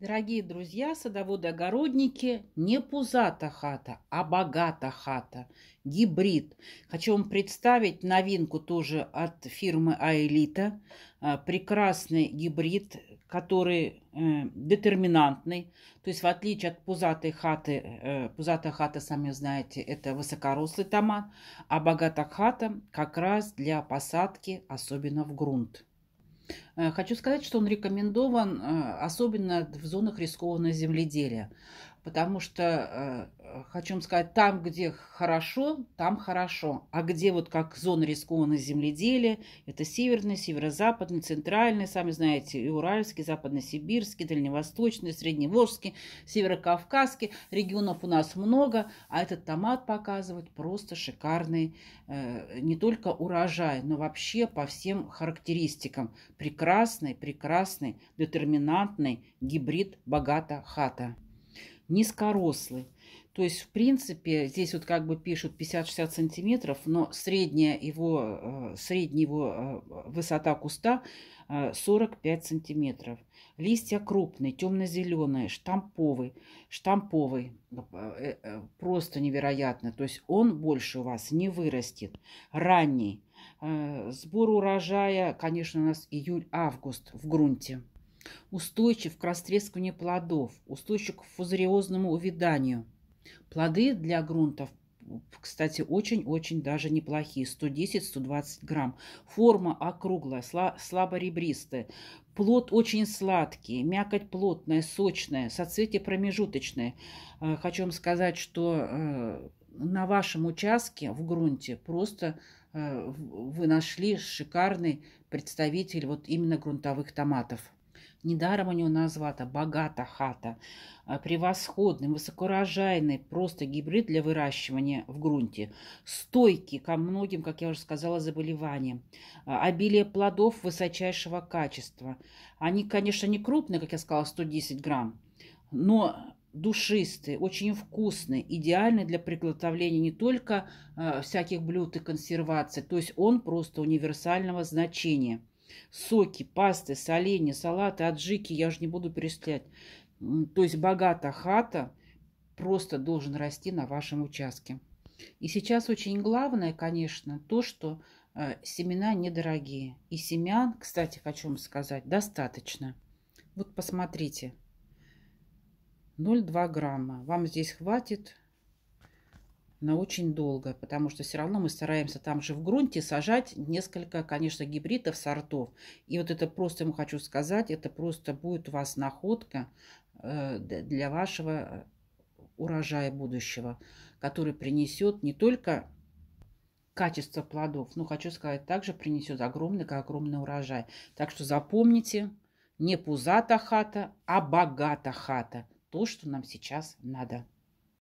Дорогие друзья, садоводы-огородники, не пузата хата, а богата хата, гибрид. Хочу вам представить новинку тоже от фирмы Аэлита. А, прекрасный гибрид, который э, детерминантный. То есть в отличие от пузатой хаты, э, пузатая хата, сами знаете, это высокорослый томат, а богата хата как раз для посадки, особенно в грунт. Э, хочу сказать, что он рекомендован э, особенно в зонах рискованного земледелия. Потому что, э, хочу вам сказать, там, где хорошо, там хорошо. А где вот как зона рискованной земледелия, это северный, северо-западный, центральный, сами знаете, и уральский, западно-сибирский, дальневосточный, средневолжский, северокавказский. Регионов у нас много, а этот томат показывает просто шикарный э, не только урожай, но вообще по всем характеристикам. Прекрасный, прекрасный, детерминантный гибрид богата хата низкорослый. То есть, в принципе, здесь вот как бы пишут 50-60 сантиметров, но средняя его, э, средняя его э, высота куста 45 э, сантиметров. Листья крупные, темно-зеленые, штамповый, штамповый, просто невероятно. То есть он больше у вас не вырастет. Ранний. Сбор урожая, конечно, у нас июль-август в грунте устойчив к растрескиванию плодов, устойчив к фузариозному увяданию. Плоды для грунтов кстати, очень-очень даже неплохие. 110-120 грамм. Форма округлая, слаборебристая. Плод очень сладкий, мякоть плотная, сочная, Соцветие промежуточное. Э, хочу вам сказать, что э, на вашем участке в грунте просто э, вы нашли шикарный представитель вот именно грунтовых томатов. Недаром у него назвата «богата хата». А, Превосходный, высокоурожайный, просто гибрид для выращивания в грунте. Стойкий ко многим, как я уже сказала, заболеваниям. А, Обилие плодов высочайшего качества. Они, конечно, не крупные, как я сказала, 110 грамм, но душистые, очень вкусные, идеальны для приготовления не только э, всяких блюд и консерваций, то есть он просто универсального значения – соки, пасты, соленья, салаты, аджики, я уже не буду перечислять. То есть богата хата просто должен расти на вашем участке. И сейчас очень главное, конечно, то, что э, семена недорогие. И семян, кстати, хочу вам сказать, достаточно. Вот посмотрите. 0,2 грамма. Вам здесь хватит на очень долго, потому что все равно мы стараемся там же в грунте сажать несколько, конечно, гибридов, сортов. И вот это просто, я хочу сказать, это просто будет у вас находка э, для вашего э, урожая будущего, который принесет не только качество плодов, но, хочу сказать, также принесет огромный, как огромный урожай. Так что запомните, не пузата хата, а богата хата. То, что нам сейчас надо.